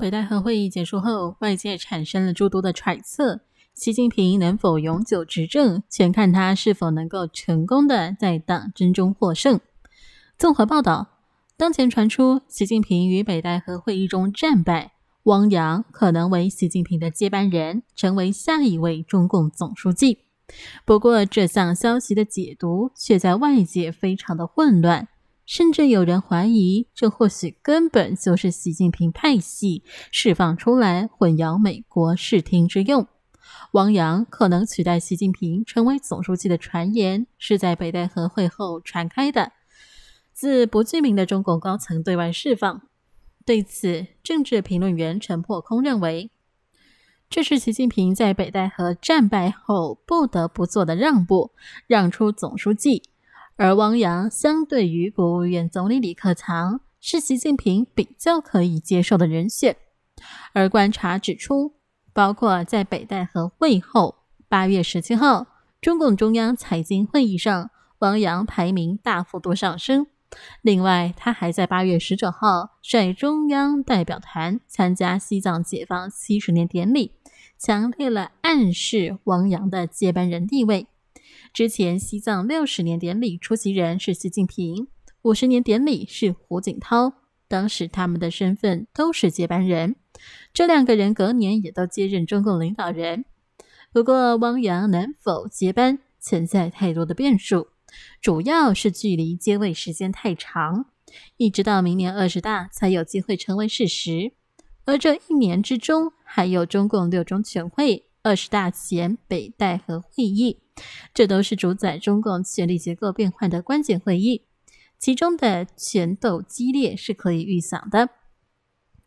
北戴河会议结束后，外界产生了诸多的揣测：习近平能否永久执政，全看他是否能够成功的在党争中获胜。综合报道，当前传出习近平与北戴河会议中战败，汪洋可能为习近平的接班人，成为下一位中共总书记。不过，这项消息的解读却在外界非常的混乱。甚至有人怀疑，这或许根本就是习近平派系释放出来，混淆美国视听之用。汪洋可能取代习近平成为总书记的传言，是在北戴河会后传开的。自不具名的中共高层对外释放。对此，政治评论员陈破空认为，这是习近平在北戴河战败后不得不做的让步，让出总书记。而汪洋相对于国务院总理李克强是习近平比较可以接受的人选。而观察指出，包括在北戴河会后，八月十七号中共中央财经会议上，汪洋排名大幅度上升。另外，他还在八月十九号率中央代表团参加西藏解放七十年典礼，强烈了暗示汪洋的接班人地位。之前西藏六十年典礼出席人是习近平，五十年典礼是胡锦涛。当时他们的身份都是接班人，这两个人隔年也都接任中共领导人。不过汪洋能否接班存在太多的变数，主要是距离接位时间太长，一直到明年二十大才有机会成为事实。而这一年之中，还有中共六中全会、二十大前北戴河会议。这都是主宰中共权力结构变换的关键会议，其中的权斗激烈是可以预想的。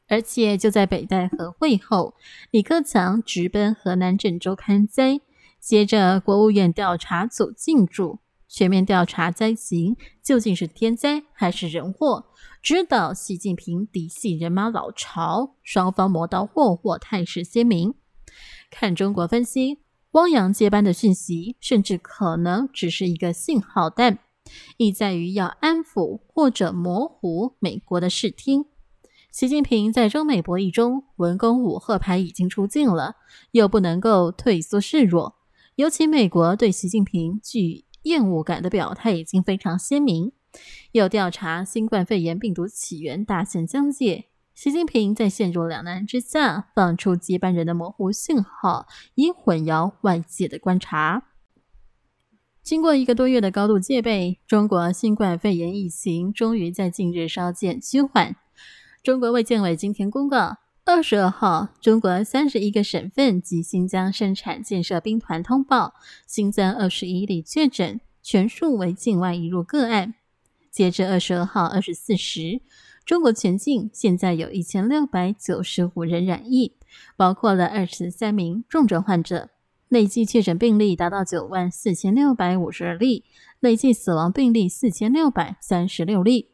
而且就在北戴河会后，李克强直奔河南郑州看灾，接着国务院调查组进驻，全面调查灾情究竟是天灾还是人祸，知道习近平嫡系人马老巢，双方磨刀霍霍，态势鲜明。看中国分析。汪洋接班的讯息，甚至可能只是一个信号弹，意在于要安抚或者模糊美国的视听。习近平在中美博弈中，文攻武赫牌已经出尽了，又不能够退缩示弱。尤其美国对习近平具厌恶感的表态已经非常鲜明。又调查新冠肺炎病毒起源，大限将届。习近平在陷入两难之下，放出接班人的模糊信号，以混淆外界的观察。经过一个多月的高度戒备，中国新冠肺炎疫情终于在近日稍见趋缓。中国卫健委今天公告，二十二号，中国三十一个省份及新疆生产建设兵团通报新增二十一例确诊，全数为境外引入个案。截至二十二号二十四时。中国全境现在有一千六百九十五人染疫，包括了二十三名重症患者。累计确诊病例达到九万四千六百五十例，累计死亡病例四千六百三十六例。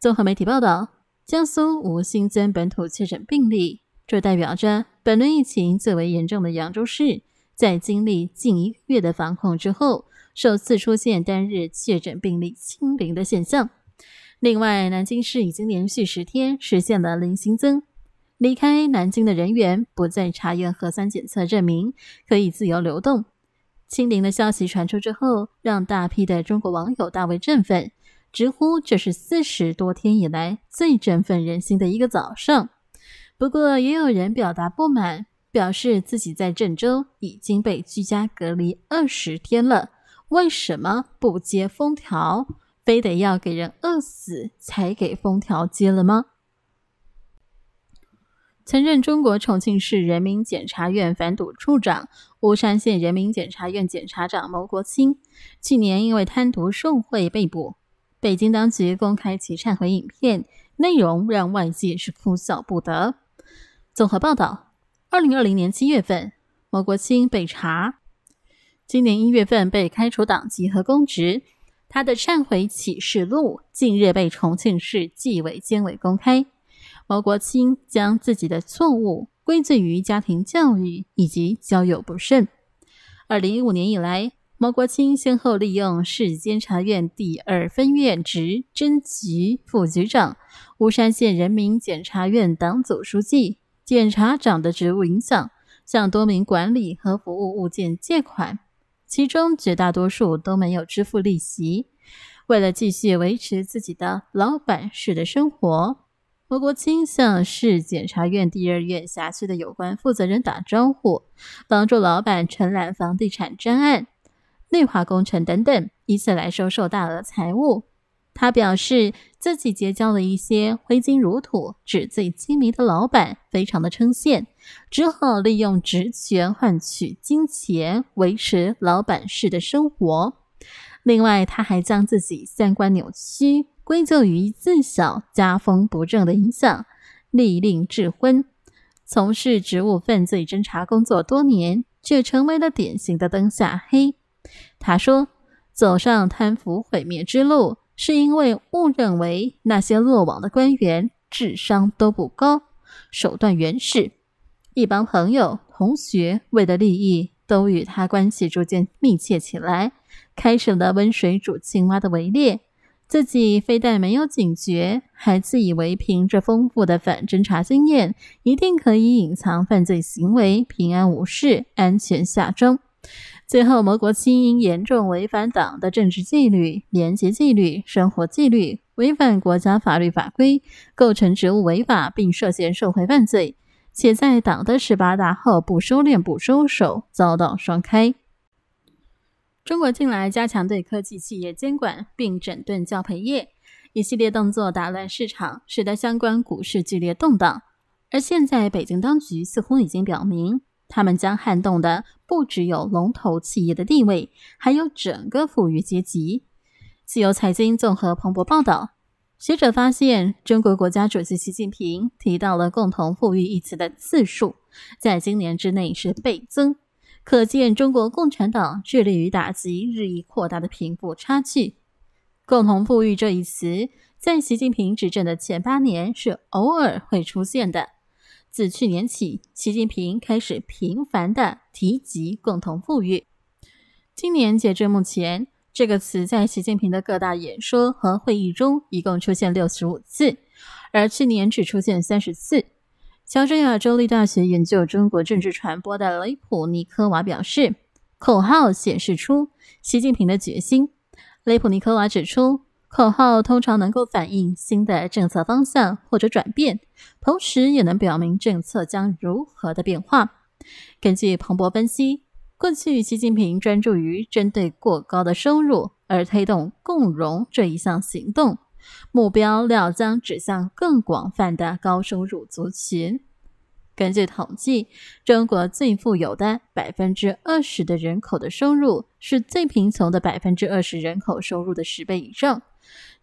综合媒体报道，江苏无新增本土确诊病例，这代表着本轮疫情最为严重的扬州市，在经历近一个月的防控之后，首次出现单日确诊病例清零的现象。另外，南京市已经连续十天实现了零新增，离开南京的人员不再查验核酸检测证明，可以自由流动。清零的消息传出之后，让大批的中国网友大为振奋，直呼这是四十多天以来最振奋人心的一个早上。不过，也有人表达不满，表示自己在郑州已经被居家隔离二十天了，为什么不接封条？非得要给人饿死才给封条揭了吗？曾任中国重庆市人民检察院反赌处长、巫山县人民检察院检察长牟国清，去年因为贪图受贿被捕。北京当局公开其忏悔影片，内容让外界是哭笑不得。综合报道：二零二零年七月份，牟国清被查，今年一月份被开除党籍和公职。他的忏悔启示录近日被重庆市纪委监委公开。毛国清将自己的错误归罪于家庭教育以及交友不慎。二零一五年以来，毛国清先后利用市监察院第二分院执侦局副局长、巫山县人民检察院党组书记、检察长的职务影响，向多名管理和服务物件借款。其中绝大多数都没有支付利息。为了继续维持自己的老板式的生活，何国清向市检察院第二院辖区的有关负责人打招呼，帮助老板承揽房地产专案、内化工程等等，以此来收受大额财物。他表示自己结交了一些挥金如土、纸醉金迷的老板，非常的称羡，只好利用职权换取金钱，维持老板式的生活。另外，他还将自己三观扭曲归咎于自小家风不正的影响，利令智昏。从事职务犯罪侦查工作多年，却成为了典型的灯下黑。他说：“走上贪腐毁灭之路。”是因为误认为那些落网的官员智商都不高，手段原始，一帮朋友、同学为了利益都与他关系逐渐密切起来，开始了“温水煮青蛙”的围猎。自己非但没有警觉，还自以为凭着丰富的反侦查经验，一定可以隐藏犯罪行为，平安无事，安全下庄。最后，牟国清因严重违反党的政治纪律、廉洁纪律、生活纪律，违反国家法律法规，构成职务违法，并涉嫌受贿犯罪，且在党的十八大后不收敛、不收手，遭到双开。中国近来加强对科技企业监管，并整顿教培业，一系列动作打乱市场，使得相关股市剧烈动荡。而现在，北京当局似乎已经表明。他们将撼动的不只有龙头企业的地位，还有整个富裕阶级。自由财经综合彭博报道，学者发现，中国国家主席习近平提到了“共同富裕”一词的次数，在今年之内是倍增。可见，中国共产党致力于打击日益扩大的贫富差距。“共同富裕”这一词，在习近平执政的前八年是偶尔会出现的。自去年起，习近平开始频繁的提及“共同富裕”。今年截至目前，这个词在习近平的各大演说和会议中一共出现六十五次，而去年只出现三十次。乔治亚州立大学研究中国政治传播的雷普尼科娃表示：“口号显示出习近平的决心。”雷普尼科娃指出。口号通常能够反映新的政策方向或者转变，同时也能表明政策将如何的变化。根据彭博分析，过去习近平专注于针对过高的收入而推动共荣这一项行动，目标料将指向更广泛的高收入族群。根据统计，中国最富有的百分之二十的人口的收入是最贫穷的百分之二十人口收入的十倍以上。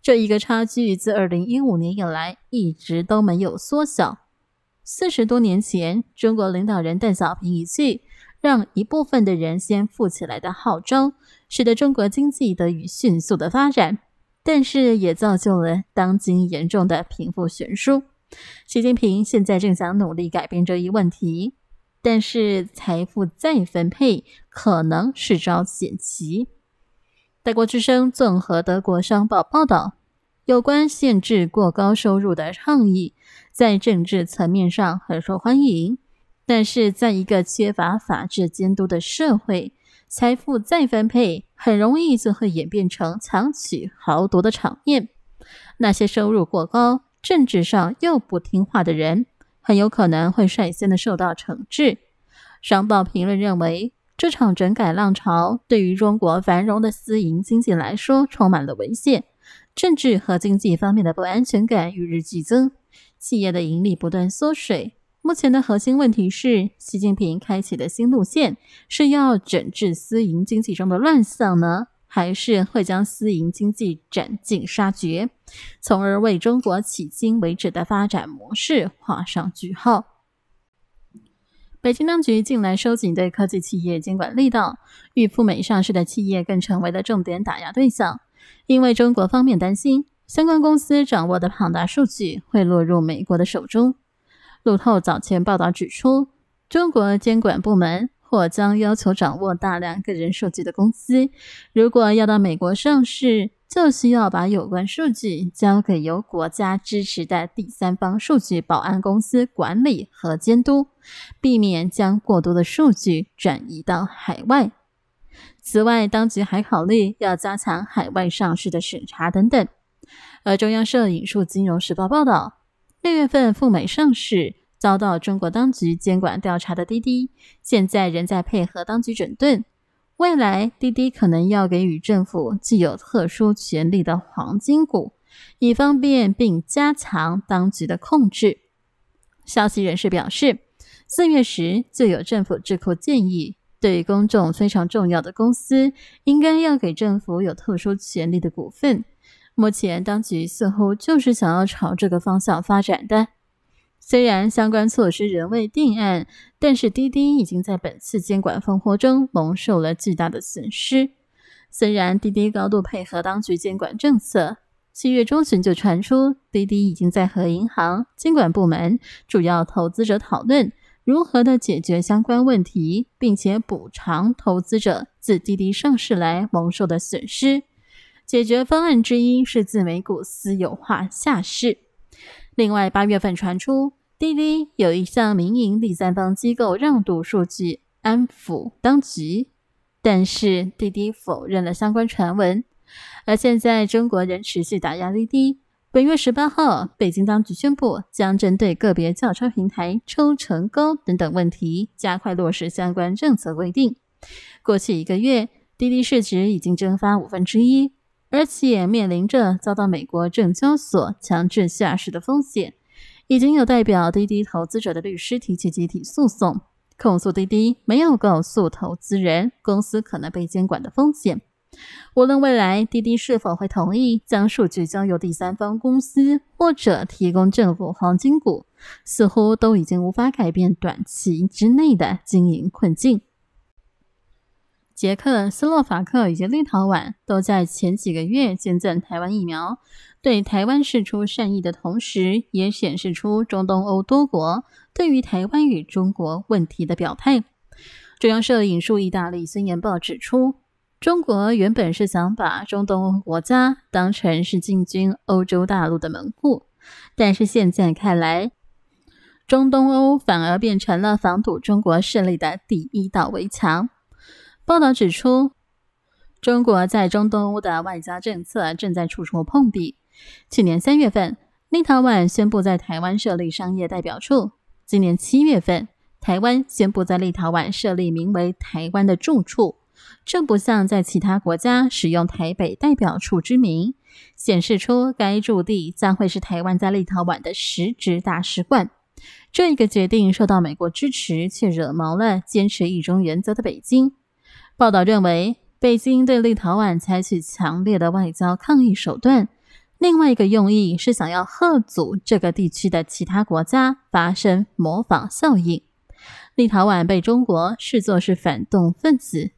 这一个差距自二零一五年以来一直都没有缩小。四十多年前，中国领导人邓小平一句“让一部分的人先富起来”的号召，使得中国经济得以迅速的发展，但是也造就了当今严重的贫富悬殊。习近平现在正想努力改变这一问题，但是财富再分配可能是招险棋。德国之声综合德国商报报道。有关限制过高收入的倡议在政治层面上很受欢迎，但是在一个缺乏法治监督的社会，财富再分配很容易就会演变成强取豪夺的场面。那些收入过高、政治上又不听话的人，很有可能会率先的受到惩治。《商报》评论认为，这场整改浪潮对于中国繁荣的私营经济来说充满了危险。政治和经济方面的不安全感与日俱增，企业的盈利不断缩水。目前的核心问题是，习近平开启的新路线是要整治私营经济中的乱象呢，还是会将私营经济斩尽杀绝，从而为中国迄今为止的发展模式画上句号？北京当局近来收紧对科技企业监管力道，欲赴美上市的企业更成为了重点打压对象。因为中国方面担心相关公司掌握的庞大数据会落入美国的手中，路透早前报道指出，中国监管部门或将要求掌握大量个人数据的公司，如果要到美国上市，就需要把有关数据交给由国家支持的第三方数据保安公司管理和监督，避免将过多的数据转移到海外。此外，当局还考虑要加强海外上市的审查等等。而中央社引述《金融时报》报道，六月份赴美上市遭到中国当局监管调查的滴滴，现在仍在配合当局整顿。未来滴滴可能要给予政府具有特殊权力的黄金股，以方便并加强当局的控制。消息人士表示，四月时就有政府智库建议。对于公众非常重要的公司，应该要给政府有特殊权利的股份。目前当局似乎就是想要朝这个方向发展的。虽然相关措施仍未定案，但是滴滴已经在本次监管风波中蒙受了巨大的损失。虽然滴滴高度配合当局监管政策，七月中旬就传出滴滴已经在和银行、监管部门、主要投资者讨论。如何的解决相关问题，并且补偿投资者自滴滴上市来蒙受的损失？解决方案之一是自美股私有化下市。另外，八月份传出滴滴有一项民营第三方机构让渡数据安抚当局，但是滴滴否认了相关传闻。而现在，中国人持续打压滴滴。本月十八号，北京当局宣布将针对个别轿车平台抽成高等等问题，加快落实相关政策规定。过去一个月，滴滴市值已经蒸发五分之一，而且面临着遭到美国证交所强制下市的风险。已经有代表滴滴投资者的律师提起集体诉讼，控诉滴滴没有告诉投资人公司可能被监管的风险。无论未来滴滴是否会同意将数据交由第三方公司，或者提供政府“黄金股”，似乎都已经无法改变短期之内的经营困境。捷克斯洛伐克以及立陶宛都在前几个月捐赠台湾疫苗，对台湾释出善意的同时，也显示出中东欧多国对于台湾与中国问题的表态。中央社引述意大利《宣言报》指出。中国原本是想把中东国家当成是进军欧洲大陆的门户，但是现在看来，中东欧反而变成了防堵中国势力的第一道围墙。报道指出，中国在中东欧的外交政策正在处处碰壁。去年三月份，立陶宛宣布在台湾设立商业代表处；今年七月份，台湾宣布在立陶宛设立名为“台湾”的住处。这不像在其他国家使用台北代表处之名，显示出该驻地将会是台湾在立陶宛的实质大使馆。这一个决定受到美国支持，却惹毛了坚持“一中”原则的北京。报道认为，北京对立陶宛采取强烈的外交抗议手段，另外一个用意是想要贺阻这个地区的其他国家发生模仿效应。立陶宛被中国视作是反动分子。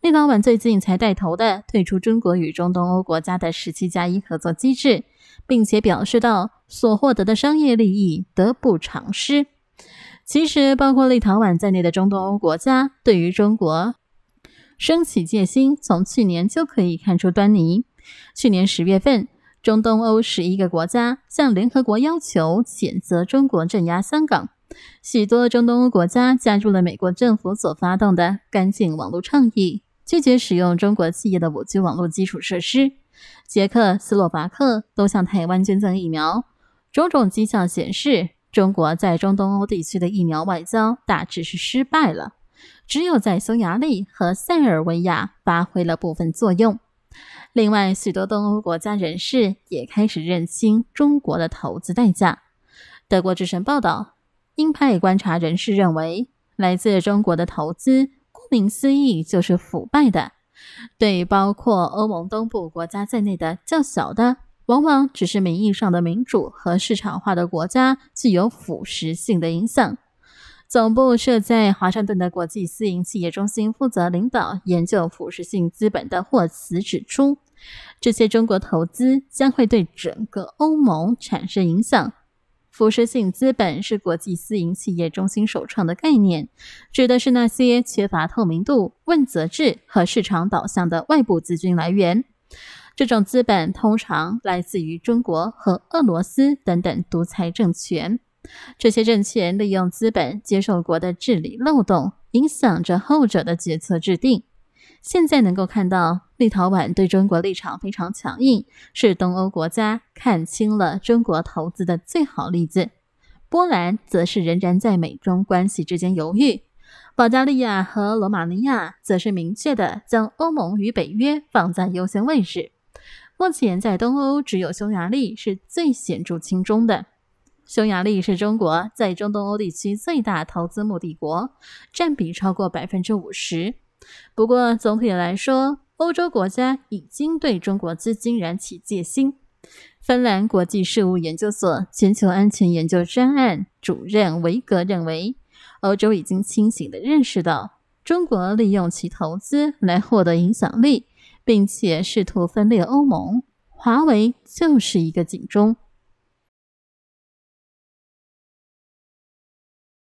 立陶宛最近才带头的退出中国与中东欧国家的“十七加一”合作机制，并且表示到所获得的商业利益得不偿失。其实，包括立陶宛在内的中东欧国家对于中国升起戒心，从去年就可以看出端倪。去年十月份，中东欧十一个国家向联合国要求谴责中国镇压香港，许多中东欧国家加入了美国政府所发动的“干净网络”倡议。拒绝使用中国企业的 5G 网络基础设施，捷克斯洛伐克都向台湾捐赠疫苗，种种迹象显示，中国在中东欧地区的疫苗外交大致是失败了，只有在匈牙利和塞尔维亚发挥了部分作用。另外，许多东欧国家人士也开始认清中国的投资代价。德国之声报道，鹰派观察人士认为，来自中国的投资。名思义就是腐败的，对包括欧盟东部国家在内的较小的，往往只是名义上的民主和市场化的国家具有腐蚀性的影响。总部设在华盛顿的国际私营企业中心负责领导研究腐蚀性资本的霍茨指出，这些中国投资将会对整个欧盟产生影响。腐蚀性资本是国际私营企业中心首创的概念，指的是那些缺乏透明度、问责制和市场导向的外部资金来源。这种资本通常来自于中国和俄罗斯等等独裁政权，这些政权利用资本接受国的治理漏洞，影响着后者的决策制定。现在能够看到立陶宛对中国立场非常强硬，是东欧国家看清了中国投资的最好例子。波兰则是仍然在美中关系之间犹豫。保加利亚和罗马尼亚则是明确的将欧盟与北约放在优先位置。目前在东欧只有匈牙利是最显著轻中的。匈牙利是中国在中东欧地区最大投资目的国，占比超过百分之五十。不过，总体来说，欧洲国家已经对中国资金燃起戒心。芬兰国际事务研究所全球安全研究专案主任维格认为，欧洲已经清醒的认识到，中国利用其投资来获得影响力，并且试图分裂欧盟。华为就是一个警钟。